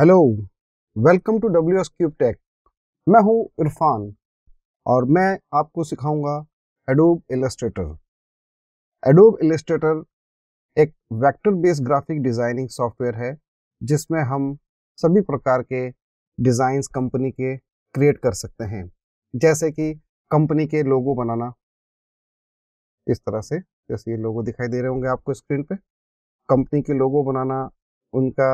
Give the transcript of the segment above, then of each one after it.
Hello welcome to W S Cube Tech मैं हूं इरफान और मैं आपको सिखाऊंगा एडोब इलस्ट्रेटर एडोब इलस्ट्रेटर एक vector based graphic designing software है जिसमें हम सभी प्रकार के डिज़ाइंस कंपनी के क्रिएट कर सकते हैं जैसे कि कंपनी के लोगो बनाना इस तरह से जैसे ये लोगो दिखाई दे रहे होंगे आपको स्क्रीन पे कंपनी के लोगो बनाना उनका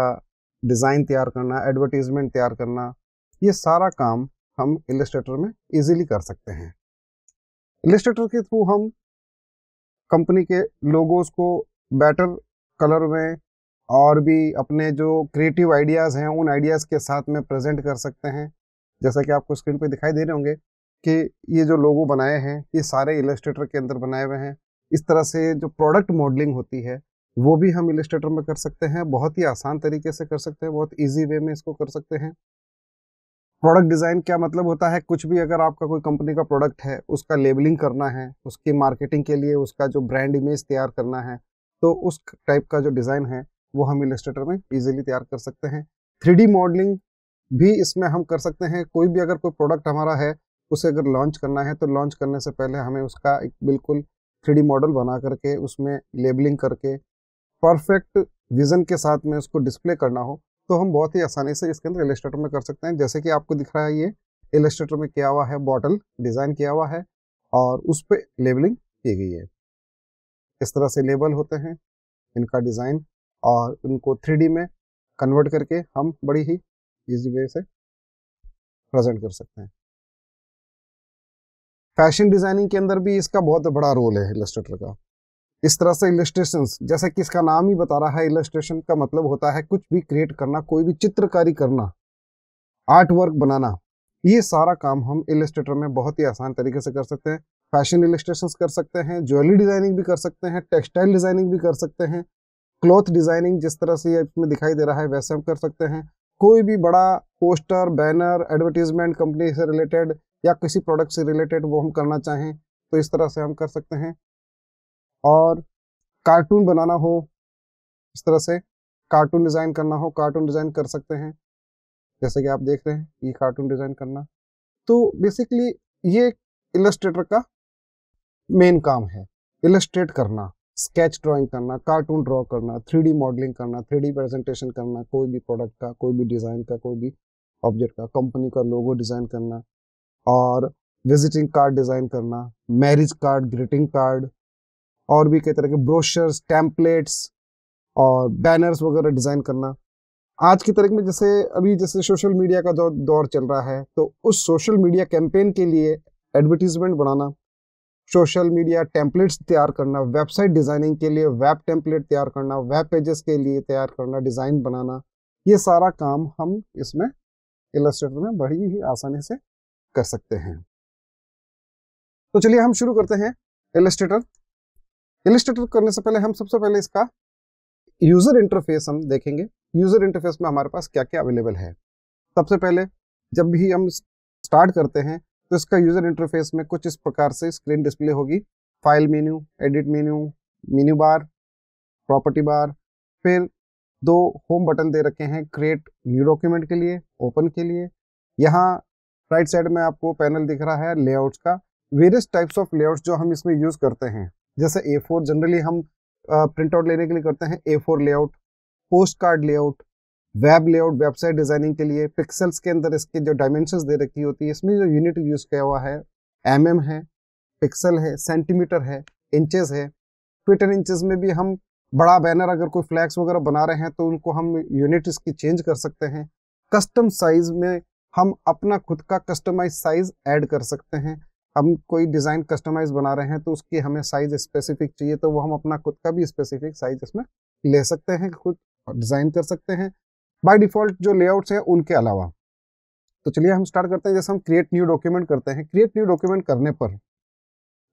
डिज़ाइन तैयार करना एडवर्टीज़मेंट तैयार करना ये सारा काम हम इलस्ट्रेटर में इजीली कर सकते हैं इलस्ट्रेटर के थ्रू हम कंपनी के लोगोज को बेटर कलर में और भी अपने जो क्रिएटिव आइडियाज़ हैं उन आइडियाज़ के साथ में प्रेजेंट कर सकते हैं जैसा कि आपको स्क्रीन पे दिखाई दे रहे होंगे कि ये जो लोगो बनाए हैं ये सारे इलस्ट्रेटर के अंदर बनाए हुए हैं इस तरह से जो प्रोडक्ट मॉडलिंग होती है वो भी हम इलेस्ट्रेटर में कर सकते हैं बहुत ही आसान तरीके से कर सकते हैं बहुत ईजी वे में इसको कर सकते हैं प्रोडक्ट डिज़ाइन क्या मतलब होता है कुछ भी अगर आपका कोई कंपनी का प्रोडक्ट है उसका लेबलिंग करना है उसकी मार्केटिंग के लिए उसका जो ब्रांड इमेज तैयार करना है तो उस टाइप का जो डिज़ाइन है वो हम इलेस्ट्रेटर में ईजिली तैयार कर सकते हैं थ्री मॉडलिंग भी इसमें हम कर सकते हैं कोई भी अगर कोई प्रोडक्ट हमारा है उसे अगर लॉन्च करना है तो लॉन्च करने से पहले हमें उसका एक बिल्कुल थ्री मॉडल बना करके उसमें लेबलिंग करके परफेक्ट विज़न के साथ में उसको डिस्प्ले करना हो तो हम बहुत ही आसानी से इसके अंदर इलेस्ट्रेटर में कर सकते हैं जैसे कि आपको दिख रहा है ये इलेस्ट्रेटर में किया हुआ है बॉटल डिज़ाइन किया हुआ है और उस पर लेबलिंग की गई है इस तरह से लेबल होते हैं इनका डिज़ाइन और इनको थ्री में कन्वर्ट करके हम बड़ी ही इजी वे से प्रेजेंट कर सकते हैं फैशन डिज़ाइनिंग के अंदर भी इसका बहुत बड़ा रोल है इलेस्ट्रेटर का इस तरह से इलस्ट्रेशन जैसे कि इसका नाम ही बता रहा है इलस्ट्रेशन का मतलब होता है कुछ भी क्रिएट करना कोई भी चित्रकारी करना आर्ट वर्क बनाना ये सारा काम हम इलस्ट्रेटर में बहुत ही आसान तरीके से कर सकते हैं फैशन इलस्ट्रेशन कर सकते हैं ज्वेलरी डिजाइनिंग भी कर सकते हैं टेक्सटाइल डिजाइनिंग भी कर सकते हैं क्लॉथ डिजाइनिंग जिस तरह से इसमें दिखाई दे रहा है वैसे हम कर सकते हैं कोई भी बड़ा पोस्टर बैनर एडवर्टीजमेंट कंपनी से रिलेटेड या किसी प्रोडक्ट से रिलेटेड वो हम करना चाहें तो इस तरह से हम कर सकते हैं और कार्टून बनाना हो इस तरह से कार्टून डिज़ाइन करना हो कार्टून डिज़ाइन कर सकते हैं जैसे कि आप देख रहे हैं ये कार्टून डिज़ाइन करना तो बेसिकली ये इलस्ट्रेटर का मेन काम है इलस्ट्रेट करना स्केच ड्राइंग करना कार्टून ड्रॉ करना थ्री मॉडलिंग करना थ्री प्रेजेंटेशन करना कोई भी प्रोडक्ट का कोई भी डिज़ाइन का कोई भी ऑब्जेक्ट का कंपनी का लोगो डिज़ाइन करना और विजिटिंग कार्ड डिज़ाइन करना मैरिज कार्ड ग्रीटिंग कार्ड और भी कई तरह के ब्रोशर्स टैम्पलेट्स और बैनर्स वगैरह डिज़ाइन करना आज की तारीख में जैसे अभी जैसे सोशल मीडिया का दौर दौर चल रहा है तो उस सोशल मीडिया कैंपेन के लिए एडवर्टीजमेंट बनाना सोशल मीडिया टेम्पलेट्स तैयार करना वेबसाइट डिज़ाइनिंग के लिए वेब टेम्पलेट तैयार करना वेब पेजेस के लिए तैयार करना डिज़ाइन बनाना ये सारा काम हम इसमें इलस्ट्रेटर में बड़ी ही आसानी से कर सकते हैं तो चलिए हम शुरू करते हैं इलस्ट्रेटर इलिस्ट्रेटर करने से पहले हम सबसे पहले इसका यूजर इंटरफेस हम देखेंगे यूजर इंटरफेस में हमारे पास क्या क्या अवेलेबल है सबसे पहले जब भी हम स्टार्ट करते हैं तो इसका यूजर इंटरफेस में कुछ इस प्रकार से स्क्रीन डिस्प्ले होगी file menu edit menu menu bar property bar फिर दो होम बटन दे रखे हैं क्रिएट न्यू डॉक्यूमेंट के लिए ओपन के लिए यहाँ राइट साइड में आपको पैनल दिख रहा है लेआउट्स का वेरियस टाइप्स ऑफ लेआउट्स जो हम इसमें यूज़ करते हैं जैसे ए फोर जनरली हम प्रिंट आउट लेने के लिए करते हैं A four layout post card layout web layout website designing के लिए पिक्सल्स के अंदर इसके जो डायमेंशन दे रखी होती है इसमें जो यूनिट यूज किया हुआ है एम mm है पिक्सल है सेंटीमीटर है इंचज है फिट इंचज में भी हम बड़ा बैनर अगर कोई फ्लैक्स वगैरह बना रहे हैं तो उनको हम यूनिट इसकी चेंज कर सकते हैं कस्टम साइज में हम अपना खुद का कस्टमाइज साइज ऐड कर सकते हैं हम कोई डिज़ाइन कस्टमाइज बना रहे हैं तो उसकी हमें साइज़ स्पेसिफिक चाहिए तो वो हम अपना खुद का भी स्पेसिफिक साइज इसमें ले सकते हैं खुद डिज़ाइन कर सकते हैं बाय डिफ़ॉल्ट जो लेआउट्स हैं उनके अलावा तो चलिए हम स्टार्ट करते हैं जैसे हम क्रिएट न्यू डॉक्यूमेंट करते हैं क्रिएट न्यू डॉक्यूमेंट करने पर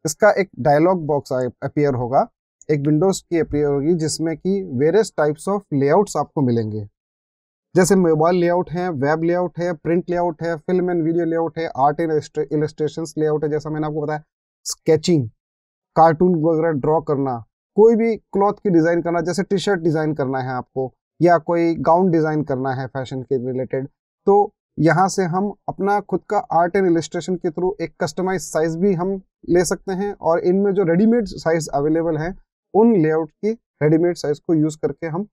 इसका एक डायलॉग बॉक्स अपेयर होगा एक विंडोज़ की अपेयर होगी जिसमें कि वेरियस टाइप्स ऑफ लेआउट्स आपको मिलेंगे जैसे मोबाइल लेआउट है वेब लेआउट है प्रिंट लेआउट है फिल्म एंड वीडियो लेआउट है आर्ट एंड इलस्ट्रेशन लेआउट है जैसा मैंने आपको बताया स्केचिंग कार्टून वगैरह ड्रॉ करना कोई भी क्लॉथ की डिज़ाइन करना जैसे टी शर्ट डिज़ाइन करना है आपको या कोई गाउन डिज़ाइन करना है फैशन के रिलेटेड तो यहाँ से हम अपना खुद का आर्ट एंड इलस्ट्रेशन के थ्रू एक कस्टमाइज साइज भी हम ले सकते हैं और इनमें जो रेडीमेड साइज अवेलेबल हैं उन लेआउट की रेडीमेड साइज को यूज़ करके हम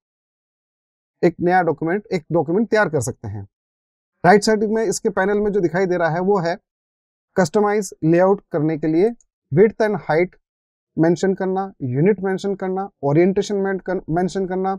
एक नया डॉक्यूमेंट एक डॉक्यूमेंट तैयार कर सकते हैं राइट साइड में इसके पैनल में जो दिखाई दे रहा है वो है कस्टमाइज लेआउट करने के लिए विथ एंड हाइट मेंशन करना यूनिट मेंशन करना ओरिएंटेशन मेंशन करना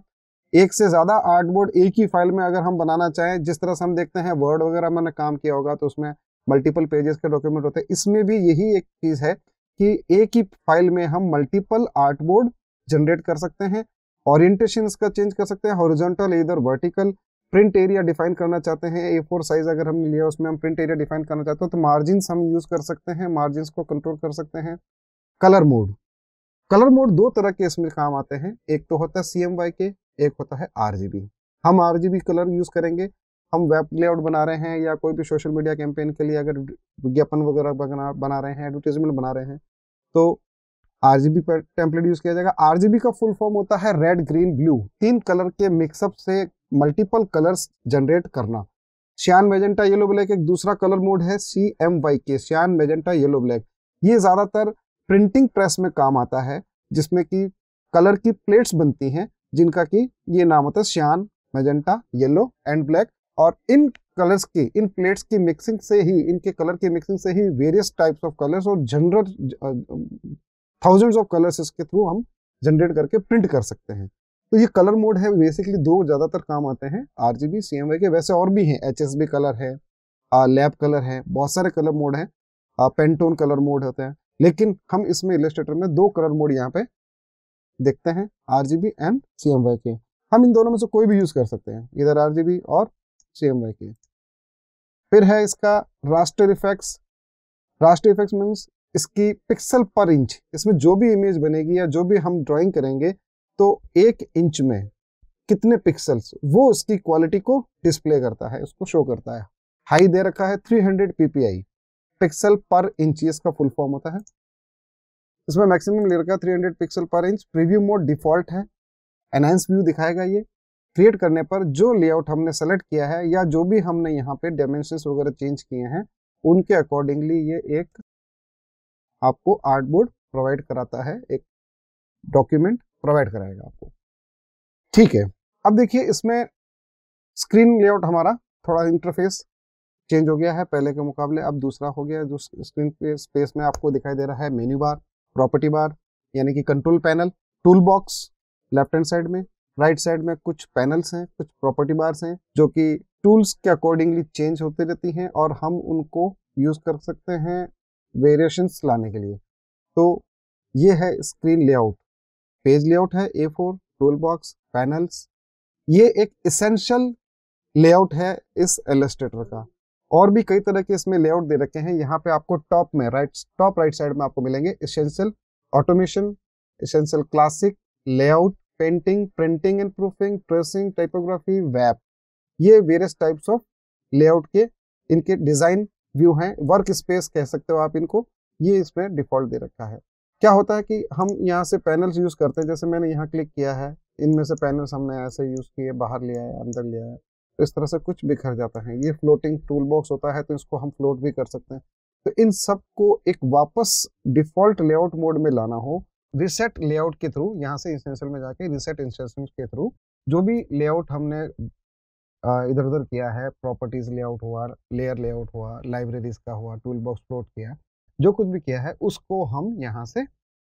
एक से ज़्यादा आर्टबोर्ड एक ही फाइल में अगर हम बनाना चाहें जिस तरह से हम देखते हैं वर्ड वगैरह मैंने काम किया होगा तो उसमें मल्टीपल पेजेस के डॉक्यूमेंट होते हैं इसमें भी यही एक चीज़ है कि एक ही फाइल में हम मल्टीपल आर्टबोर्ड जनरेट कर सकते हैं ऑरिएंटेशन इसका चेंज कर सकते हैं हॉरिजॉन्टल इधर वर्टिकल प्रिंट एरिया डिफाइन करना चाहते हैं ए फोर साइज अगर हमने लिया उसमें हम प्रिंट एरिया डिफाइन करना चाहते हैं तो मार्जिन हम यूज कर सकते हैं मार्जिन को कंट्रोल कर सकते हैं कलर मोड कलर मोड दो तरह के इसमें काम आते हैं एक तो होता है सी एम वाई के एक होता है आर जी बी हम R G B colour use करेंगे हम वेब लेआउट बना रहे हैं या कोई भी सोशल मीडिया कैंपेन के लिए अगर विज्ञापन वगैरह बना रहे हैं एडवर्टीजमेंट बना रहे हैं तो आरजीबी पर टेम्पलेट यूज किया जाएगा आरजीबी का फुल फॉर्म होता है रेड ग्रीन ब्लू तीन कलर के मिक्सअप से मल्टीपल कलर्स जनरेट करना श्यान मेजेंटा येलो ब्लैक एक दूसरा कलर मोड है सी एम वाई के श्यान मेजेंटा येलो ब्लैक ये ज़्यादातर प्रिंटिंग प्रेस में काम आता है जिसमें कि कलर की प्लेट्स बनती हैं जिनका कि ये नाम होता है cyan magenta yellow and black और इन कलर्स की इन प्लेट्स की मिक्सिंग से ही इनके कलर की मिक्सिंग से ही वेरियस टाइप्स ऑफ कलर्स और जनरल थाउजेंड्स ऑफ कलर्स इसके थ्रू हम जनरेट करके प्रिंट कर सकते हैं तो ये कलर मोड है बेसिकली दो ज़्यादातर काम आते हैं आर जी बी के वैसे और भी हैं एच कलर है लैब कलर है बहुत सारे कलर मोड हैं पेंटोन कलर मोड होते हैं लेकिन हम इसमें इलेस्ट्रेटर में दो कलर मोड यहाँ पे देखते हैं R G B and C M Y के हम इन दोनों में से कोई भी यूज़ कर सकते हैं इधर आर जी बी और सी एम वाई के फिर है इसका raster effects raster effects means इसकी पिक्सल पर इंच इसमें जो भी इमेज बनेगी या जो भी हम ड्राइंग करेंगे तो एक इंच में कितने पिक्सल्स वो उसकी क्वालिटी को डिस्प्ले करता है उसको शो करता है हाई दे रखा है 300 पीपीआई पिक्सल पर इंच इसका फुल फॉर्म होता है इसमें मैक्सिमम ले रखा है 300 pixel per inch preview mode default है एनहेंस व्यू दिखाएगा ये क्रिएट करने पर जो लेआउट हमने सेलेक्ट किया है या जो भी हमने यहाँ पे डायमेंशन वगैरह चेंज किए हैं उनके अकॉर्डिंगली ये एक आपको आर्ट बोर्ड प्रोवाइड कराता है एक डॉक्यूमेंट प्रोवाइड कराएगा आपको ठीक है अब देखिए इसमें स्क्रीन लेआउट हमारा थोड़ा इंटरफेस चेंज हो गया है पहले के मुकाबले अब दूसरा हो गया जो स्क्रीन पे स्पेस में आपको दिखाई दे रहा है मेन्यू बार प्रॉपर्टी बार यानी कि control panel tool box left hand side में राइट साइड में कुछ पैनल्स हैं कुछ प्रॉपर्टी बार्स हैं जो कि टूल्स के अकॉर्डिंगली चेंज होती रहती हैं और हम उनको यूज़ कर सकते हैं वेरिएशंस लाने के लिए तो ये है स्क्रीन लेआउट पेज लेआउट है A four tool box panels ये एक इसेंशियल लेआउट है इस एलिस्ट्रेटर का और भी कई तरह के इसमें लेआउट दे रखे हैं यहाँ पे आपको टॉप में राइट टॉप राइट साइड में आपको मिलेंगे essential automation essential classic layout painting printing and proofing tracing typography web ये वेरियस टाइप्स ऑफ लेआउट के इनके डिज़ाइन व्यू हैं वर्क स्पेस कह सकते हो आप इनको ये इसमें डिफॉल्ट दे रखा है क्या होता है कि हम यहाँ से पैनल्स यूज़ करते हैं जैसे मैंने यहाँ क्लिक किया है इनमें से पैनल्स हमने ऐसे यूज़ किए बाहर लिया है अंदर लिया है तो इस तरह से कुछ बिखर जाता है ये फ्लोटिंग टूल बॉक्स होता है तो इसको हम फ्लोट भी कर सकते हैं तो इन सब को एक वापस डिफॉल्ट लेआउट मोड में लाना हो रिसेट लेआउट के थ्रू यहाँ से इंस्टेंसल में जाके रिसेट इंस्टेंशन के थ्रू जो भी लेआउट हमने इधर उधर किया है प्रॉपर्टीज़ लेआउट हुआ लेयर लेआउट हुआ लाइब्रेरीज का हुआ टूल बॉक्स प्लॉट किया जो कुछ भी किया है उसको हम यहाँ से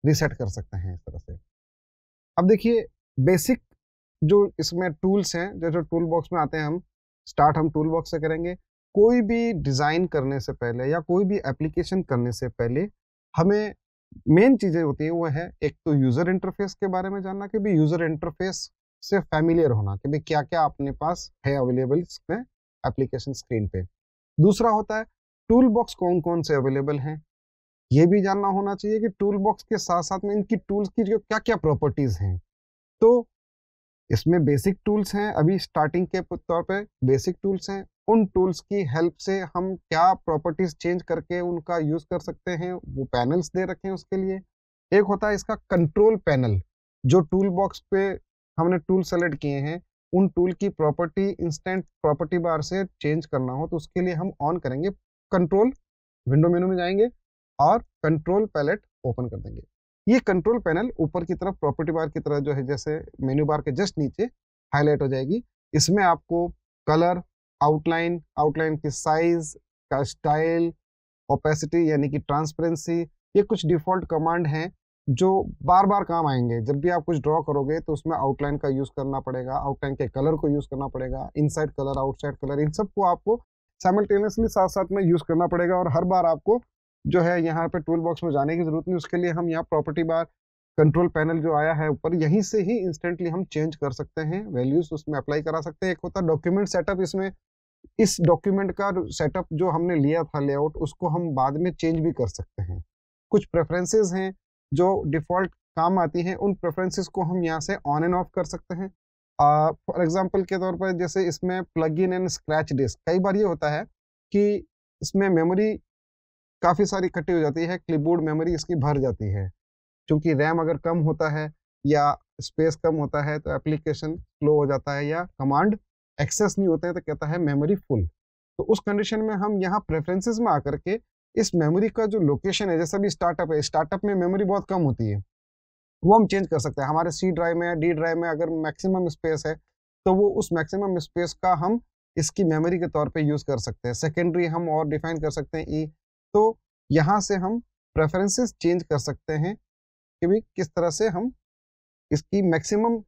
रिसेट कर सकते हैं इस तरह से अब देखिए बेसिक जो इसमें टूल्स हैं जैसे टूल बॉक्स में आते हैं हम स्टार्ट हम टूल बॉक्स से करेंगे कोई भी डिज़ाइन करने से पहले या कोई भी एप्लीकेशन करने से पहले हमें मेन चीज़ें होती हैं वो है एक तो यूज़र इंटरफेस के बारे में जानना कि भी यूज़र इंटरफेस से फैमिलियर होना कि भाई क्या क्या अपने पास है अवेलेबल इसमें एप्लीकेशन स्क्रीन पे दूसरा होता है टूल बॉक्स कौन कौन से अवेलेबल हैं ये भी जानना होना चाहिए कि टूल बॉक्स के साथ साथ में इनकी टूल्स की जो क्या क्या प्रॉपर्टीज़ हैं तो इसमें बेसिक टूल्स हैं अभी स्टार्टिंग के तौर पे बेसिक टूल्स हैं उन टूल्स की हेल्प से हम क्या प्रॉपर्टीज़ चेंज करके उनका यूज़ कर सकते हैं वो पैनल्स दे रखे हैं उसके लिए एक होता है इसका कंट्रोल पैनल जो टूल बॉक्स पे हमने टूल सेलेक्ट किए हैं उन टूल की प्रॉपर्टी इंस्टेंट प्रॉपर्टी बार से चेंज करना हो तो उसके लिए हम ऑन करेंगे कंट्रोल विंडो मेनू में जाएंगे और कंट्रोल पैलेट ओपन कर देंगे ये कंट्रोल पैनल ऊपर की तरफ प्रॉपर्टी बार की तरह जो है जैसे मेन्यू बार के जस्ट नीचे हाईलाइट हो जाएगी इसमें आपको कलर आउटलाइन आउटलाइन की साइज का स्टाइल ओपेसिटी यानी कि ट्रांसपेरेंसी ये कुछ डिफॉल्ट कमांड हैं जो बार बार काम आएंगे जब भी आप कुछ ड्रॉ करोगे तो उसमें आउटलाइन का यूज़ करना पड़ेगा आउटलाइन के कलर को यूज़ करना पड़ेगा इनसाइड कलर आउटसाइड कलर इन सबको आपको साइमल्टेनियसली साथ साथ में यूज़ करना पड़ेगा और हर बार आपको जो है यहाँ पे टूल बॉक्स में जाने की ज़रूरत नहीं उसके लिए हम यहाँ प्रॉपर्टी बार कंट्रोल पैनल जो आया है ऊपर यहीं से ही इंस्टेंटली हम चेंज कर सकते हैं वैल्यूज़ उसमें अप्लाई करा सकते हैं एक होता डॉक्यूमेंट सेटअप इसमें इस डॉक्यूमेंट का सेटअप जो हमने लिया था लेआउट उसको हम बाद में चेंज भी कर सकते हैं कुछ प्रेफरेंसेस हैं जो डिफ़ॉल्ट काम आती हैं उन प्रेफरेंसेस को हम यहाँ से ऑन एंड ऑफ कर सकते हैं फॉर एग्जांपल के तौर पर जैसे इसमें plug in and scratch disk कई बार ये होता है कि इसमें मेमोरी काफ़ी सारी इकट्ठी हो जाती है क्लिपबोर्ड मेमोरी इसकी भर जाती है क्योंकि रैम अगर कम होता है या स्पेस कम होता है तो एप्लीकेशन स्लो हो जाता है या कमांड एक्सेस नहीं होते हैं तो कहता है मेमोरी फुल तो उस कंडीशन में हम यहाँ प्रेफरेंसेस में आकर के इस मेमोरी का जो लोकेशन है जैसा भी स्टार्टअप है स्टार्टअप में मेमोरी बहुत कम होती है वो हम चेंज कर सकते हैं हमारे सी ड्राइव में या डी ड्राइव में अगर मैक्सिमम स्पेस है तो वो उस मैक्सिमम स्पेस का हम इसकी मेमोरी के तौर पे यूज़ कर सकते हैं सेकेंडरी हम और डिफाइन कर सकते हैं ई e। तो यहाँ से हम प्रेफरेंसेस चेंज कर सकते हैं कि भी किस तरह से हम इसकी मैक्सिमम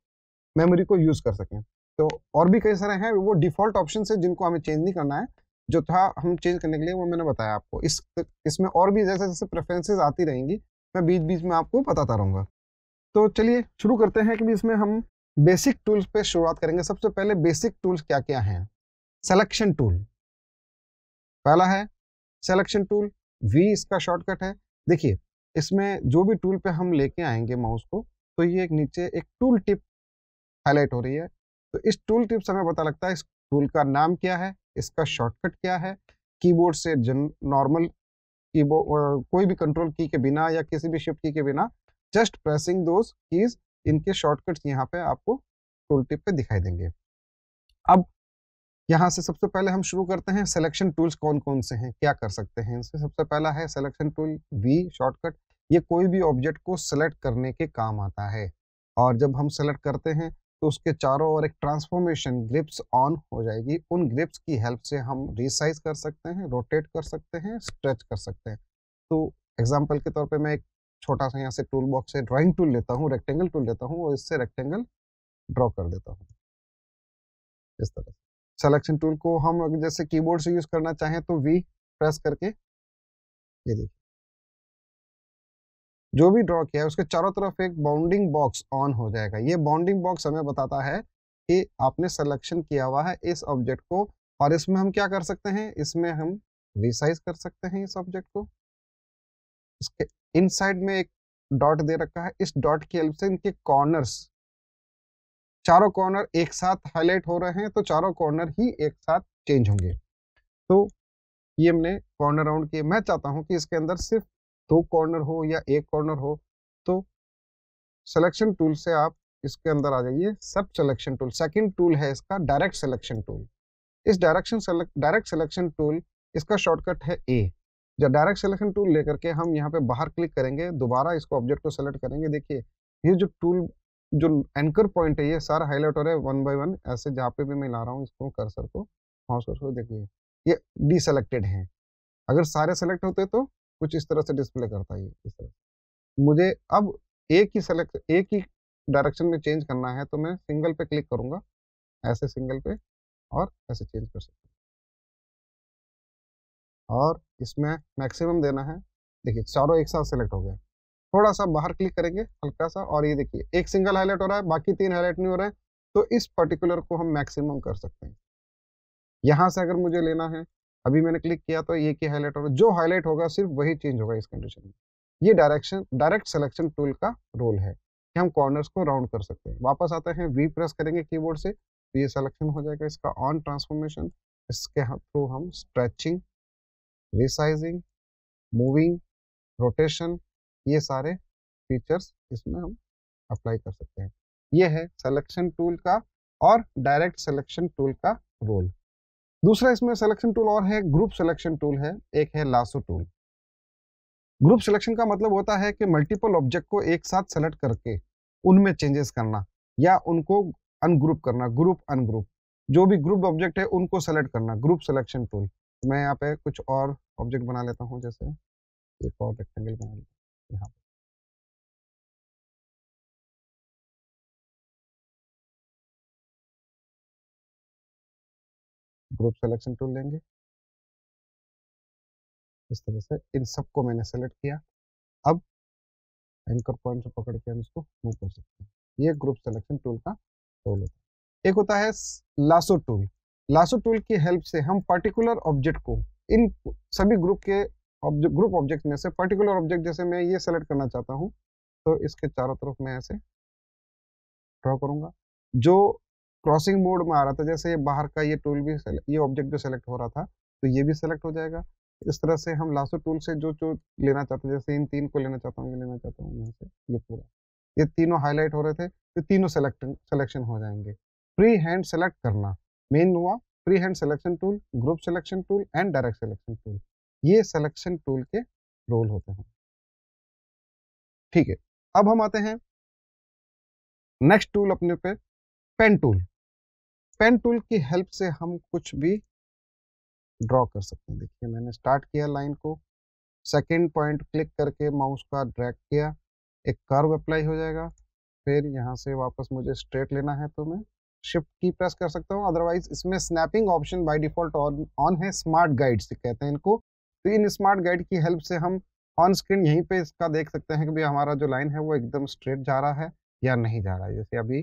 मेमोरी को यूज़ कर सकें तो और भी कई सारे हैं वो डिफ़ॉल्ट ऑप्शन है जिनको हमें चेंज नहीं करना है जो था हम चेंज करने के लिए वो मैंने बताया आपको इस इसमें और भी जैसे जैसे प्रेफरेंसेज आती रहेंगी मैं बीच बीच में आपको बताता रहूँगा तो चलिए शुरू करते हैं कि इसमें हम बेसिक टूल्स पे शुरुआत करेंगे सबसे पहले बेसिक टूल्स क्या क्या हैं सेलेक्शन टूल पहला है सेलेक्शन टूल वी इसका शॉर्टकट है देखिए इसमें जो भी टूल पे हम लेके आएंगे माउस को तो ये एक नीचे एक टूल टिप हाईलाइट हो रही है तो इस टूल टिप से हमें पता लगता है इस टूल का नाम क्या है इसका शॉर्टकट क्या है कीबोर्ड से जन नॉर्मल कीबोर्ड कोई भी कंट्रोल की के बिना या किसी भी शिफ्ट की के बिना जस्ट प्रेसिंग दोज कीज इनके शॉर्टकट यहाँ पे आपको टूल टिप पे दिखाई देंगे अब यहाँ से सबसे पहले हम शुरू करते हैं सिलेक्शन टूल्स कौन कौन से हैं क्या कर सकते हैं इनसे सबसे पहला है सिलेक्शन टूल वी शॉर्टकट ये कोई भी ऑब्जेक्ट को सेलेक्ट करने के काम आता है और जब हम सेलेक्ट करते हैं तो उसके चारों ओर एक ट्रांसफॉर्मेशन ग्रिप्स ऑन हो जाएगी उन ग्रिप्स की हेल्प से हम रिसाइज कर सकते हैं रोटेट कर सकते हैं स्ट्रेच कर सकते हैं तो एग्जाम्पल के तौर पर मैं एक छोटा सा यहाँ से टूल बॉक्स से ड्राइंग टूल लेता हूँ रेक्टेंगल टूल लेता हूँ और इससे रेक्टेंगल ड्रॉ कर देता हूँ इस तरह सेलेक्शन टूल को हम जैसे कीबोर्ड से यूज़ करना चाहें तो वी प्रेस करके ये देखिए जो भी ड्रॉ किया है उसके चारों तरफ एक बाउंडिंग बॉक्स ऑन हो जाएगा ये बाउंडिंग बॉक्स हमें बताता है कि आपने सिलेक्शन किया हुआ है इस ऑब्जेक्ट को और इसमें हम क्या कर सकते हैं इसमें हम रिसाइज कर सकते हैं इस ऑब्जेक्ट को इसके इनसाइड में एक डॉट दे रखा है इस डॉट की हेल्प से इनके कॉर्नर्स चारों कॉर्नर एक साथ हाईलाइट हो रहे हैं तो चारों कॉर्नर ही एक साथ चेंज होंगे तो ये हमने कॉर्नर राउंड किए मैं चाहता हूं कि इसके अंदर सिर्फ दो कॉर्नर हो या एक कॉर्नर हो तो सिलेक्शन टूल से आप इसके अंदर आ जाइए सब सिलेक्शन टूल सेकंड टूल है इसका डायरेक्ट सिलेक्शन टूल इस डायरेक्शन डायरेक्ट सिलेक्शन टूल इसका शॉर्टकट है ए जब डायरेक्ट सिलेक्शन टूल लेकर के हम यहाँ पे बाहर क्लिक करेंगे दोबारा इसको ऑब्जेक्ट को सेलेक्ट करेंगे देखिए ये जो टूल जो एंकर पॉइंट है ये सारा हाईलाइट हो रहा है वन बाई वन ऐसे जहाँ पे भी मैं ला रहा हूँ इसको कर्सर को हाउस को देखिए ये डिसलेक्टेड है अगर सारे सेलेक्ट होते तो कुछ इस तरह से डिस्प्ले करता है इस तरह मुझे अब एक ही सेलेक्ट एक ही डायरेक्शन में चेंज करना है तो मैं सिंगल पे क्लिक करूंगा ऐसे सिंगल पे और ऐसे चेंज कर सकता हूँ और इसमें मैक्सिमम देना है देखिए चारों एक साथ सेलेक्ट हो गया थोड़ा सा बाहर क्लिक करेंगे हल्का सा और ये देखिए एक सिंगल हाईलाइट हो रहा है बाकी तीन हाईलाइट नहीं हो रहे तो इस पर्टिकुलर को हम मैक्सिमम कर सकते हैं यहाँ से अगर मुझे लेना है अभी मैंने क्लिक किया तो ये की हाईलाइट होगा जो हाईलाइट होगा सिर्फ वही चेंज होगा इस कंडीशन में ये डायरेक्शन डायरेक्ट सिलेक्शन टूल का रोल है कि हम कॉर्नर्स को राउंड कर सकते हैं वापस आते हैं वी प्रेस करेंगे कीबोर्ड से तो ये सिलेक्शन हो जाएगा इसका ऑन ट्रांसफॉर्मेशन इसके थ्रू हम स्ट्रेचिंग रिसाइजिंग मूविंग रोटेशन ये सारे फीचर्स इसमें हम अप्लाई कर सकते हैं ये है सिलेक्शन टूल का और डायरेक्ट सिलेक्शन टूल का रोल दूसरा इसमें सिलेक्शन टूल और है ग्रुप सिलेक्शन टूल है एक है लासो टूल ग्रुप सिलेक्शन का मतलब होता है कि मल्टीपल ऑब्जेक्ट को एक साथ सेलेक्ट करके उनमें चेंजेस करना या उनको अनग्रुप करना ग्रुप अनग्रुप जो भी ग्रुप ऑब्जेक्ट है उनको सेलेक्ट करना ग्रुप सिलेक्शन टूल मैं यहाँ पे कुछ और ऑब्जेक्ट बना लेता हूँ जैसे एक और रेक्टेंगल बना लेता हूँ यहाँ पे ग्रुप सेलेक्शन टूल लेंगे इस तरह से इन सबको मैंने सेलेक्ट किया अब एंकर पॉइंट से पकड़ के हम इसको मूव कर सकते हैं ये ग्रुप सेलेक्शन टूल का टूल होता है एक होता है लासो टूल लासो टूल की हेल्प से हम पर्टिकुलर ऑब्जेक्ट को इन सभी ग्रुप के ग्रुप ऑब्जेक्ट में से पर्टिकुलर ऑब्जेक्ट जैसे मैं ये सेलेक्ट करना चाहता हूँ तो इसके चारों तरफ मैं ऐसे ड्रॉ करूंगा जो क्रॉसिंग मोड में आ रहा था जैसे ये बाहर का ये टूल भी ये ऑब्जेक्ट जो सेलेक्ट हो रहा था तो ये भी सेलेक्ट हो जाएगा इस तरह से हम लासो टूल से जो जो लेना चाहते हैं जैसे इन तीन को लेना चाहता हूँ ये लेना चाहता हूँ यहाँ से ये पूरा ये तीनों हाईलाइट हो रहे थे तो तीनों सेलेक्ट सेलेक्शन हो जाएंगे फ्री हैंड सेलेक्ट करना मेन हुआ free hand selection tool group selection tool and direct selection tool ये सिलेक्शन टूल के रोल होते हैं ठीक है अब हम आते हैं नेक्स्ट टूल अपने पे पेन टूल पेन टूल की हेल्प से हम कुछ भी ड्रॉ कर सकते हैं देखिए मैंने स्टार्ट किया लाइन को सेकेंड पॉइंट क्लिक करके माउस का ड्रैग किया एक कर्व अप्लाई हो जाएगा फिर यहाँ से वापस मुझे स्ट्रेट लेना है तो मैं शिफ्ट की प्रेस कर सकता हूँ अदरवाइज इसमें snapping option by default on है स्मार्ट गाइड से कहते हैं इनको तो इन स्मार्ट गाइड की हेल्प से हम ऑन स्क्रीन यहीं पे इसका देख सकते हैं कि भाई हमारा जो लाइन है वो एकदम स्ट्रेट जा रहा है या नहीं जा रहा है जैसे अभी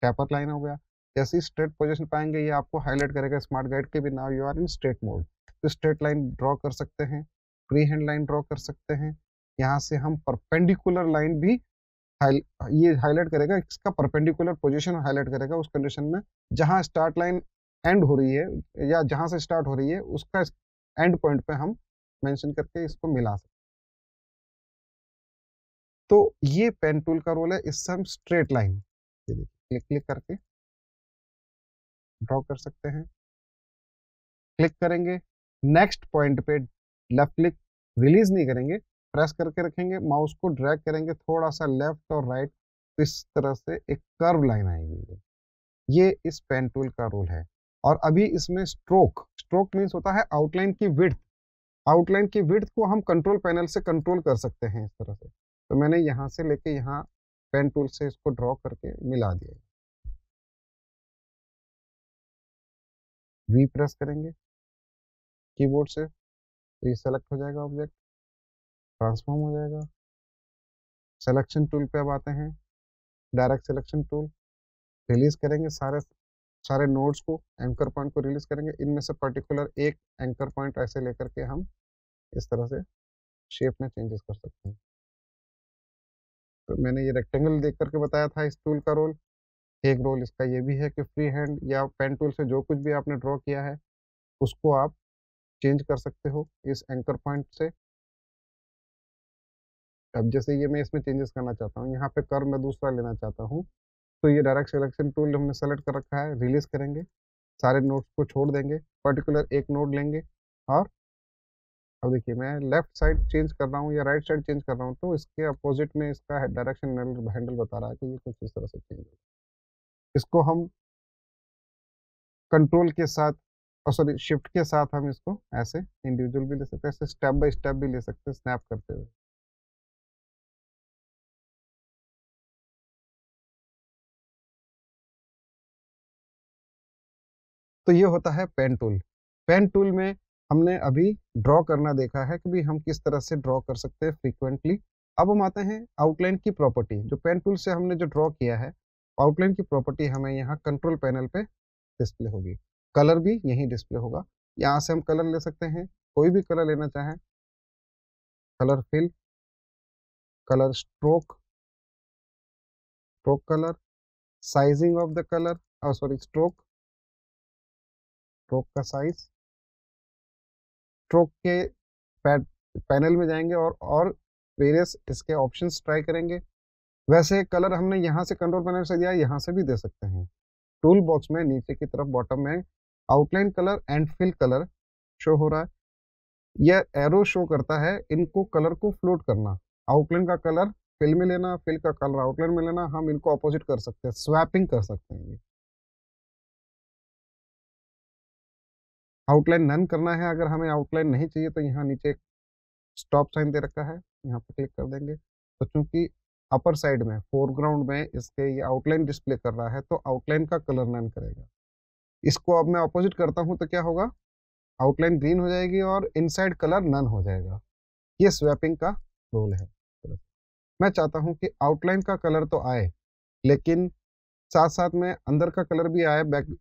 टैपर लाइन हो गया जैसे ही स्ट्रेट पोजिशन पाएंगे ये आपको हाईलाइट करेगा स्मार्ट गाइड के भी now you are in straight mode तो स्ट्रेट लाइन ड्रॉ कर सकते हैं फ्री हैंड लाइन ड्रॉ कर सकते हैं यहाँ से हम परपेंडिकुलर लाइन भी हाई ये हाईलाइट करेगा इसका परपेंडिकुलर पोजिशन हाईलाइट करेगा उस कंडीशन में जहाँ स्टार्ट लाइन एंड हो रही है या जहाँ से स्टार्ट हो रही है उसका एंड पॉइंट पे हम मेंशन करके इसको मिला सकते तो ये पेन टूल का रोल है इस हम स्ट्रेट लाइन क्लिक क्लिक करके ड्रॉ कर सकते हैं क्लिक करेंगे नेक्स्ट पॉइंट पे लेफ्ट क्लिक रिलीज नहीं करेंगे प्रेस करके रखेंगे माउस को ड्रैग करेंगे थोड़ा सा लेफ्ट और राइट इस तरह से एक कर्व लाइन आएगी ये इस पेन टूल का रोल है और अभी इसमें स्ट्रोक स्ट्रोक मीन्स होता है आउटलाइन की विड्थ आउटलाइन की विड्थ को हम कंट्रोल पैनल से कंट्रोल कर सकते हैं इस तरह से तो मैंने यहाँ से लेके यहाँ पेन टूल से इसको ड्रॉ करके मिला दिया वी प्रेस करेंगे कीबोर्ड से तो ये सेलेक्ट हो जाएगा ऑब्जेक्ट ट्रांसफॉर्म हो जाएगा सिलेक्शन टूल पे अब आते हैं डायरेक्ट सिलेक्शन टूल रिलीज़ करेंगे सारे सारे नोड्स को एंकर पॉइंट को रिलीज़ करेंगे इनमें से पर्टिकुलर एक एंकर पॉइंट ऐसे लेकर के हम इस तरह से शेप में चेंजेस कर सकते हैं तो मैंने ये रेक्टेंगल देख करके बताया था इस टूल का रोल एक रोल इसका ये भी है कि फ्री हैंड या पेन टूल से जो कुछ भी आपने ड्रॉ किया है उसको आप चेंज कर सकते हो इस एंकर पॉइंट से अब जैसे ये मैं इसमें चेंजेस करना चाहता हूँ यहाँ पे कर मैं दूसरा लेना चाहता हूँ तो ये डायरेक्ट सिलेक्शन टूल हमने सेलेक्ट कर रखा है रिलीज़ करेंगे सारे नोट्स को छोड़ देंगे पर्टिकुलर एक नोट लेंगे और अब देखिए मैं लेफ्ट साइड चेंज कर रहा हूँ या राइट साइड चेंज कर रहा हूँ तो इसके अपोजिट में इसका डायरेक्शन हैंडल बता रहा है कि ये कुछ इस तरह से चेंज होगा इसको हम कंट्रोल के साथ और सॉरी शिफ्ट के साथ हम इसको ऐसे इंडिविजुअल भी ले सकते हैं ऐसे स्टेप बाय स्टेप भी ले सकते हैं स्नैप करते हुए तो ये होता है पेन टूल पेन टूल में हमने अभी ड्रॉ करना देखा है कि भी हम किस तरह से ड्रॉ कर सकते हैं फ्रीक्वेंटली अब हम आते हैं आउटलाइन की प्रॉपर्टी जो पेन टूल से हमने जो ड्रॉ किया है आउटलाइन की प्रॉपर्टी हमें यहाँ कंट्रोल पैनल पे डिस्प्ले होगी कलर भी यहीं डिस्प्ले होगा यहाँ से हम कलर ले सकते हैं कोई भी कलर लेना चाहें colour fill colour stroke stroke colour sizing of the colour और सॉरी स्ट्रोक स्ट्रोक का साइज स्ट्रोक के पैनल में जाएंगे और और वेरियस इसके ऑप्शंस ट्राई करेंगे वैसे कलर हमने यहाँ से कंट्रोल पैनल से दिया यहाँ से भी दे सकते हैं टूल बॉक्स में नीचे की तरफ बॉटम में outline colour and fill colour show हो रहा है यह एरो शो करता है इनको कलर को फ्लोट करना आउटलाइन का कलर फिल में लेना फिल का कलर आउटलाइन में लेना हम इनको अपोजिट कर सकते हैं स्वैपिंग कर सकते हैं ये आउटलाइन नन करना है अगर हमें आउटलाइन नहीं चाहिए तो यहाँ नीचे स्टॉप साइन दे रखा है यहाँ पर क्लिक कर देंगे तो चूंकि अपर साइड में फोरग्राउंड में इसके ये आउटलाइन डिस्प्ले कर रहा है तो आउटलाइन का कलर नन करेगा इसको अब मैं अपोजिट करता हूँ तो क्या होगा आउटलाइन ग्रीन हो जाएगी और इनसाइड कलर नन हो जाएगा ये स्वैपिंग का रोल है मैं चाहता हूँ कि आउटलाइन का कलर तो आए लेकिन साथ साथ में अंदर का कलर भी आए बैक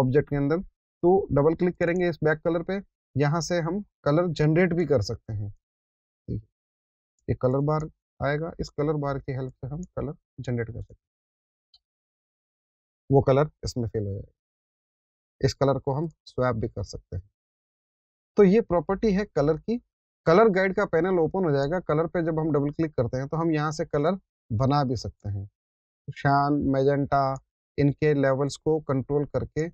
ऑब्जेक्ट के अंदर तो डबल क्लिक करेंगे इस बैक कलर पे यहाँ से हम कलर जनरेट भी कर सकते हैं ये कलर बार आएगा इस कलर बार की हेल्प से हम कलर जनरेट कर सकते हैं वो कलर इसमें फेल हो जाएगा इस कलर को हम स्वैप भी कर सकते हैं तो ये प्रॉपर्टी है कलर की कलर गाइड का पैनल ओपन हो जाएगा कलर पे जब हम डबल क्लिक करते हैं तो हम यहाँ से कलर बना भी सकते हैं शान मैजेंटा इनके लेवल्स को कंट्रोल करके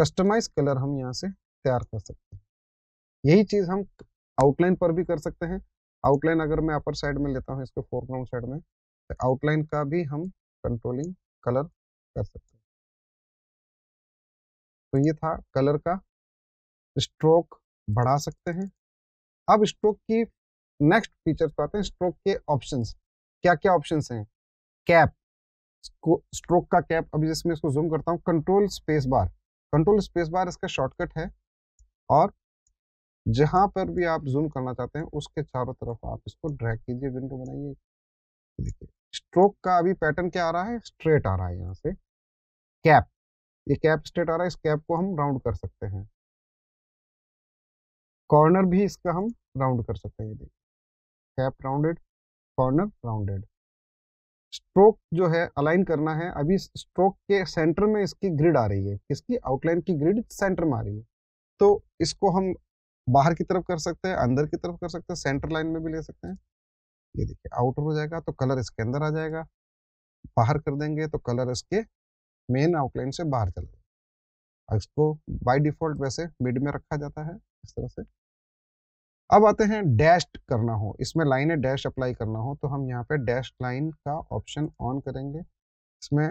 कस्टमाइज कलर हम यहाँ से तैयार कर सकते हैं यही चीज़ हम आउटलाइन पर भी कर सकते हैं आउटलाइन अगर मैं अपर साइड में लेता हूँ इसके फोरग्राउंड साइड में तो आउटलाइन का भी हम कंट्रोलिंग कलर कर सकते हैं तो ये था कलर का स्ट्रोक बढ़ा सकते हैं अब स्ट्रोक की नेक्स्ट फीचर पे आते हैं स्ट्रोक के ऑप्शंस क्या क्या ऑप्शंस हैं कैप स्ट्रोक का कैप अभी जैसे मैं इसको जूम करता हूँ control space bar control space bar इसका शॉर्टकट है और जहां पर भी आप जूम करना चाहते हैं उसके चारों तरफ आप इसको ड्रैग कीजिए विंडो बनाइए देखिए स्ट्रोक का अभी पैटर्न क्या आ रहा है स्ट्रेट आ रहा है यहाँ से कैप ये कैप स्ट्रेट आ रहा है इस कैप को हम राउंड कर सकते हैं कॉर्नर भी इसका हम राउंड कर सकते हैं ये देखिए cap rounded corner rounded stroke जो है अलाइन करना है अभी स्ट्रोक के सेंटर में इसकी ग्रिड आ रही है किसकी आउटलाइन की ग्रिड सेंटर में आ रही है तो इसको हम बाहर की तरफ कर सकते हैं अंदर की तरफ कर सकते हैं सेंटर लाइन में भी ले सकते हैं ये देखिए आउटर हो जाएगा तो कलर इसके अंदर आ जाएगा बाहर कर देंगे तो कलर इसके मेन आउटलाइन से बाहर चला जाएगा इसको बाई डिफॉल्ट वैसे मिड में रखा जाता है इस तरह से अब आते हैं डैश करना हो इसमें लाइने डैश अप्लाई करना हो तो हम यहाँ पे डैश लाइन का ऑप्शन ऑन करेंगे इसमें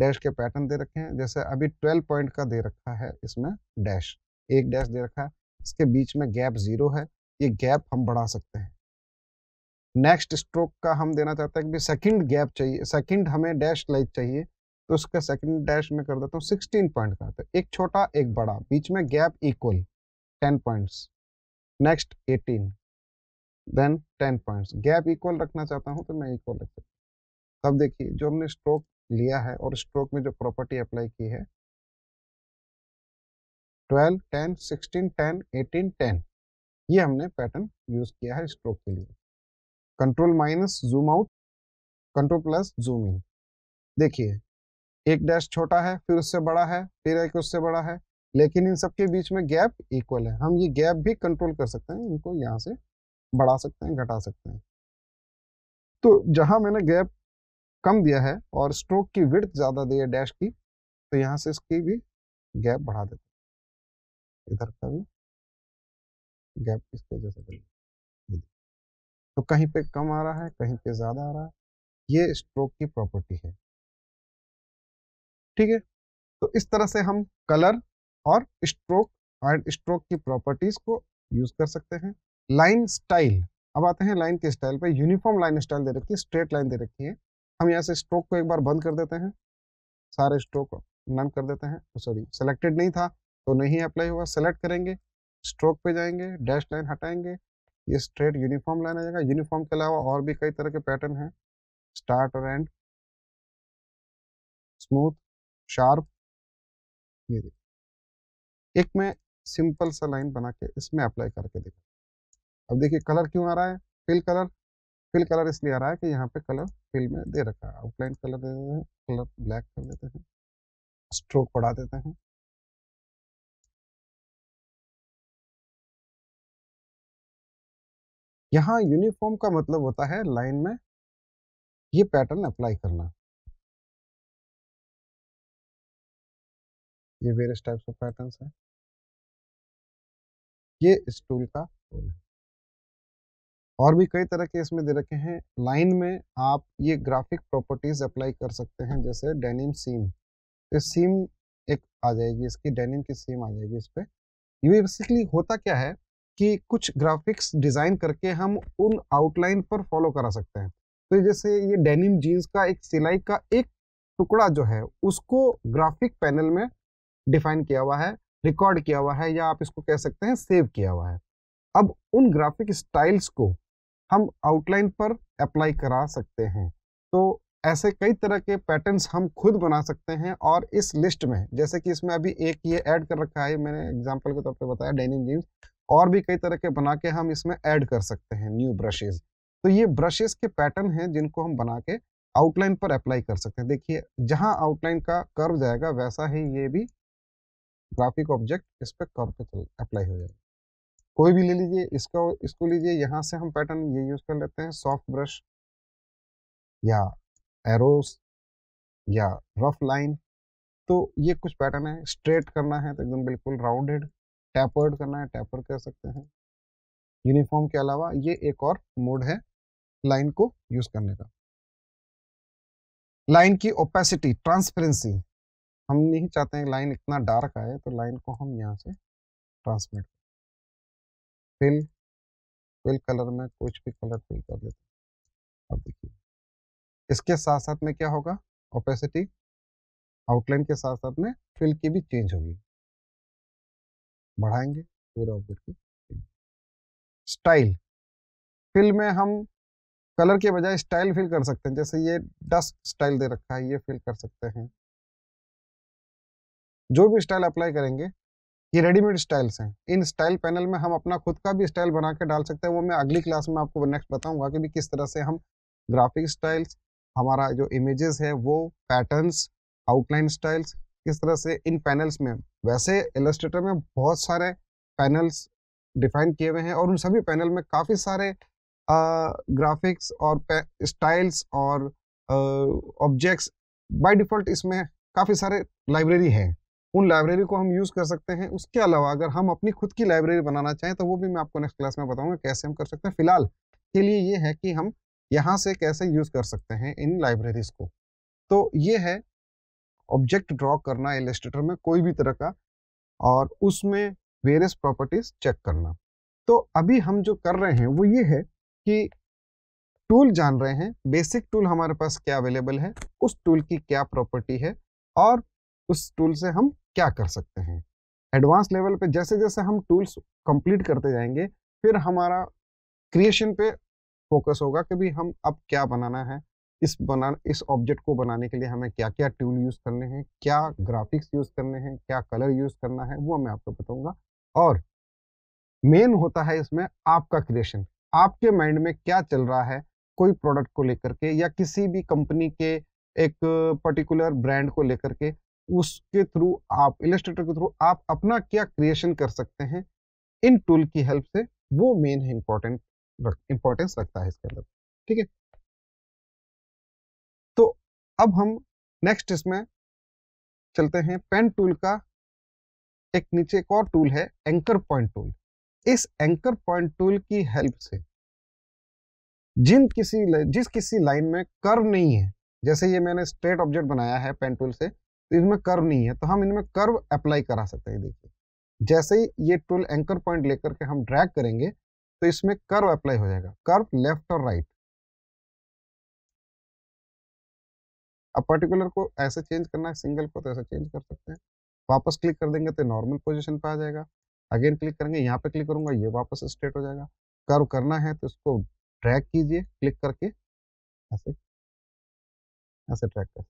डैश के पैटर्न दे रखे हैं जैसे अभी 12 पॉइंट का दे रखा है इसमें डैश एक डैश दे रखा है इसके बीच में गैप जीरो है ये गैप हम बढ़ा सकते हैं नेक्स्ट स्ट्रोक का हम देना चाहते हैं कि सेकंड गैप चाहिए सेकंड हमें डैश लाइट चाहिए तो उसका सेकंड डैश में कर देता हूँ सिक्सटीन पॉइंट का तो एक छोटा एक बड़ा बीच में gap equal ten points next eighteen then ten points gap equal रखना चाहता हूँ तो मैं इक्वल रख हूँ तब देखिए जो हमने स्ट्रोक लिया है और स्ट्रोक में जो प्रॉपर्टी अप्लाई की है twelve ten sixteen ten eighteen ten ये हमने पैटर्न यूज किया है स्ट्रोक के लिए control minus zoom out control plus zoom in देखिए एक डैश छोटा है फिर उससे बड़ा है फिर एक उससे बड़ा है लेकिन इन सबके बीच में गैप इक्वल है हम ये गैप भी कंट्रोल कर सकते हैं इनको यहाँ से बढ़ा सकते हैं घटा सकते हैं तो जहाँ मैंने गैप कम दिया है और स्ट्रोक की विड्थ ज़्यादा दी है डैश की तो यहाँ से इसकी भी गैप बढ़ा देते हैं इधर का भी गैप इसके जैसा तो कहीं पे कम आ रहा है कहीं पे ज़्यादा आ रहा है ये स्ट्रोक की प्रॉपर्टी है ठीक है तो इस तरह से हम कलर और स्ट्रोक एंड स्ट्रोक की प्रॉपर्टीज़ को यूज़ कर सकते हैं लाइन स्टाइल अब आते हैं लाइन के स्टाइल पे यूनिफॉर्म लाइन स्टाइल दे रखी है स्ट्रेट लाइन दे रखी है हम यहाँ से स्ट्रोक को एक बार बंद कर देते हैं सारे स्ट्रोक नन कर देते हैं सॉरी oh, सेलेक्टेड नहीं था तो नहीं अप्लाई हुआ सेलेक्ट करेंगे स्ट्रोक पे जाएंगे डैश लाइन हटाएंगे ये स्ट्रेट यूनिफॉर्म लाइन आ जाएगा यूनिफॉर्म के अलावा और भी कई तरह के पैटर्न हैं स्टार्ट और एंड स्मूथ शार्प ये देखिए एक मैं सिंपल सा लाइन बना के इसमें अप्लाई करके देखा अब देखिए कलर क्यों आ रहा है फिल कलर फिल कलर इसलिए आ रहा है कि यहाँ पे कलर फिल में दे रखा है आउटलाइन कलर दे देते हैं कलर ब्लैक कर देते हैं स्ट्रोक बढ़ा देते हैं यहाँ यूनिफॉर्म का मतलब होता है लाइन में ये पैटर्न अप्लाई करना ये वेरियस टाइप्स ऑफ पैटर्न है ये स्टूल का रोल है और भी कई तरह के इसमें दे रखे हैं लाइन में आप ये ग्राफिक प्रॉपर्टीज अप्लाई कर सकते हैं जैसे डेनिम सीम तो सीम एक आ जाएगी इसकी डेनिम की सीम आ जाएगी इस पर ये बेसिकली होता क्या है कि कुछ ग्राफिक्स डिज़ाइन करके हम उन आउटलाइन पर फॉलो करा सकते हैं तो जैसे ये डेनिम जीन्स का एक सिलाई का एक टुकड़ा जो है उसको ग्राफिक पैनल में डिफाइन किया हुआ है रिकॉर्ड किया हुआ है या आप इसको कह सकते हैं सेव किया हुआ है अब उन ग्राफिक स्टाइल्स को हम आउटलाइन पर अप्लाई करा सकते हैं तो ऐसे कई तरह के पैटर्न्स हम खुद बना सकते हैं और इस लिस्ट में जैसे कि इसमें अभी एक ये ऐड कर रखा है मैंने एग्जांपल के तौर पर पे बताया डेनिम जीन्स और भी कई तरह के बना के हम इसमें ऐड कर सकते हैं न्यू ब्रशेज़ तो ये ब्रशेज के पैटर्न हैं जिनको हम बना के आउटलाइन पर अप्लाई कर सकते हैं देखिए जहाँ आउटलाइन का कर्व जाएगा वैसा ही ये भी ग्राफिक ऑब्जेक्ट इस पर कर्व पे चल अप्लाई हो जाएगा कोई भी ले लीजिए इसका इसको लीजिए यहाँ से हम पैटर्न ये यूज़ कर लेते हैं सॉफ्ट ब्रश या एरोस या रफ लाइन तो ये कुछ पैटर्न है स्ट्रेट करना है तो एकदम बिल्कुल राउंडेड टैपर्ड करना है टैपर कर सकते हैं यूनिफॉर्म के अलावा ये एक और मोड है लाइन को यूज करने का लाइन की ओपेसिटी ट्रांसपेरेंसी हम नहीं चाहते हैं लाइन इतना डार्क आए तो लाइन को हम यहाँ से ट्रांसमिट फिल फिल कलर में कुछ भी कलर फिल कर लेते हैं अब देखिए इसके साथ साथ में क्या होगा ओपेसिटी आउटलाइन के साथ साथ में फिल की भी चेंज होगी बढ़ाएंगे पूरा ऊपर की स्टाइल फिल में हम कलर के बजाय स्टाइल फिल कर सकते हैं जैसे ये डस्ट स्टाइल दे रखा है ये फिल कर सकते हैं जो भी स्टाइल अप्लाई करेंगे ये रेडीमेड स्टाइल्स हैं इन स्टाइल पैनल में हम अपना खुद का भी स्टाइल बना के डाल सकते हैं वो मैं अगली क्लास में आपको नेक्स्ट बताऊंगा कि भी किस तरह से हम ग्राफिक स्टाइल्स हमारा जो इमेजेस है वो पैटर्न्स आउटलाइन स्टाइल्स किस तरह से इन पैनल्स में वैसे एलस्ट्रेटर में बहुत सारे पैनल्स डिफाइन किए हुए हैं और उन सभी पैनल में काफ़ी सारे ग्राफिक्स और स्टाइल्स और ऑब्जेक्ट्स बाय डिफ़ॉल्ट इसमें काफ़ी सारे लाइब्रेरी हैं उन लाइब्रेरी को हम यूज़ कर सकते हैं उसके अलावा अगर हम अपनी खुद की लाइब्रेरी बनाना चाहें तो वो भी मैं आपको नेक्स्ट क्लास में बताऊँगा कैसे हम कर सकते हैं फिलहाल के लिए ये है कि हम यहाँ से कैसे यूज़ कर सकते हैं इन लाइब्रेरीज़ को तो ये है ऑब्जेक्ट ड्रॉ करना इलेस्ट्रेटर में कोई भी तरह का और उसमें वेरियस प्रॉपर्टीज चेक करना तो अभी हम जो कर रहे हैं वो ये है कि टूल जान रहे हैं बेसिक टूल हमारे पास क्या अवेलेबल है उस टूल की क्या प्रॉपर्टी है और उस टूल से हम क्या कर सकते हैं एडवांस लेवल पे जैसे जैसे हम टूल्स कंप्लीट करते जाएंगे फिर हमारा क्रिएशन पे फोकस होगा कि भी हम अब क्या बनाना है इस बना इस ऑब्जेक्ट को बनाने के लिए हमें क्या क्या टूल यूज़ करने हैं क्या ग्राफिक्स यूज़ करने हैं क्या कलर यूज़ करना है वो मैं आपको बताऊँगा और मेन होता है इसमें आपका क्रिएशन आपके माइंड में क्या चल रहा है कोई प्रोडक्ट को लेकर के या किसी भी कंपनी के एक पर्टिकुलर ब्रांड को लेकर के उसके थ्रू आप इलेस्ट्रेटर के थ्रू आप अपना क्या क्रिएशन कर सकते हैं इन टूल की हेल्प से वो मेन है इम्पोर्टेंट इम्पोर्टेंस रखता है इसके अंदर ठीक है अब हम नेक्स्ट इसमें चलते हैं पेन टूल का एक नीचे एक और टूल है एंकर पॉइंट टूल इस एंकर पॉइंट टूल की हेल्प से जिन किसी जिस किसी लाइन में कर्व नहीं है जैसे ये मैंने स्ट्रेट ऑब्जेक्ट बनाया है पेन टूल से तो इसमें कर्व नहीं है तो हम इनमें कर्व अप्लाई करा सकते हैं देखिए जैसे ही ये टूल एंकर पॉइंट लेकर के हम ड्रैग करेंगे तो इसमें कर्व अप्लाई हो जाएगा कर्व लेफ्ट और राइट अब पर्टिकुलर को ऐसे चेंज करना है सिंगल को तो ऐसे चेंज कर सकते हैं वापस क्लिक कर देंगे तो नॉर्मल पोजिशन पर आ जाएगा अगेन क्लिक करेंगे यहाँ पे क्लिक करूँगा ये वापस स्ट्रेट हो जाएगा कर्व करना है तो इसको ट्रैक कीजिए क्लिक करके ऐसे ऐसे ट्रैक कर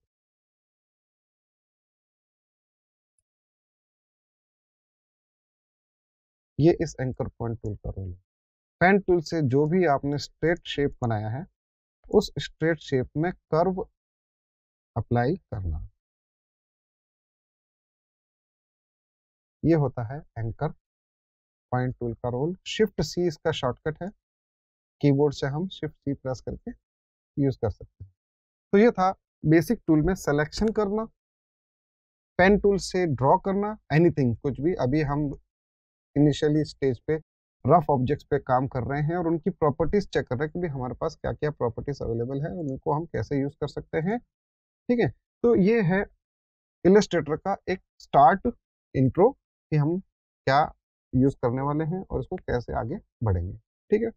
ये इस एंकर पॉइंट टूल का रोल है पेन टूल से जो भी आपने स्ट्रेट शेप बनाया है उस स्ट्रेट शेप में कर्व अप्लाई करना ये होता है एंकर पॉइंट टूल का रोल शिफ्ट सी इसका शॉर्टकट है कीबोर्ड से हम शिफ्ट सी प्रेस करके यूज़ कर सकते हैं तो ये था बेसिक टूल में सिलेक्शन करना पेन टूल से ड्रॉ करना एनीथिंग कुछ भी अभी हम इनिशियली स्टेज पे रफ ऑब्जेक्ट्स पे काम कर रहे हैं और उनकी प्रॉपर्टीज़ चेक कर रहे हैं कि भी हमारे पास क्या क्या प्रॉपर्टीज़ अवेलेबल है उनको हम कैसे यूज़ कर सकते हैं ठीक है तो ये है इलस्ट्रेटर का एक स्टार्ट इंट्रो कि हम क्या यूज़ करने वाले हैं और इसको कैसे आगे बढ़ेंगे ठीक है